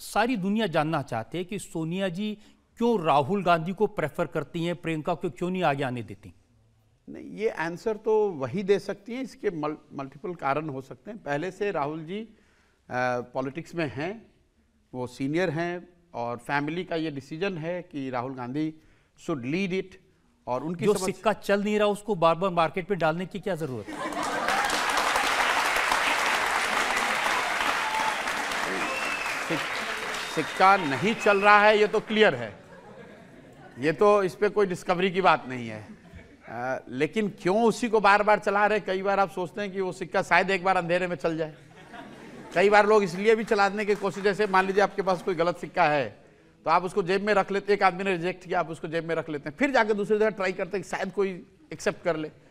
सारी दुनिया जानना चाहते हैं कि सोनिया जी क्यों राहुल गांधी को प्रेफर करती हैं प्रियंका को क्यों नहीं आगे आने देती नहीं ये आंसर तो वही दे सकती हैं इसके मल, मल्टीपल कारण हो सकते हैं पहले से राहुल जी पॉलिटिक्स में हैं वो सीनियर हैं और फैमिली का ये डिसीजन है कि Rahul Gandhi should lead it और उनकी जो सिक्का चल नहीं रहा उसको बार बार मार्केट में डालने की क्या जरूरत है सिक, सिक्का नहीं चल रहा है ये तो क्लियर है ये तो इस पर कोई डिस्कवरी की बात नहीं है आ, लेकिन क्यों उसी को बार बार चला रहे कई बार आप सोचते हैं कि वो सिक्का शायद एक बार अंधेरे में चल जाए कई बार लोग इसलिए भी चलाने की कोशिश जैसे मान लीजिए आपके पास कोई गलत सिक्का है तो आप उसको जेब में रख लेते एक आदमी ने रिजेक्ट किया आप उसको जेब में रख लेते हैं फिर जाके दूसरी जगह ट्राई करते हैं कि शायद कोई एक्सेप्ट कर ले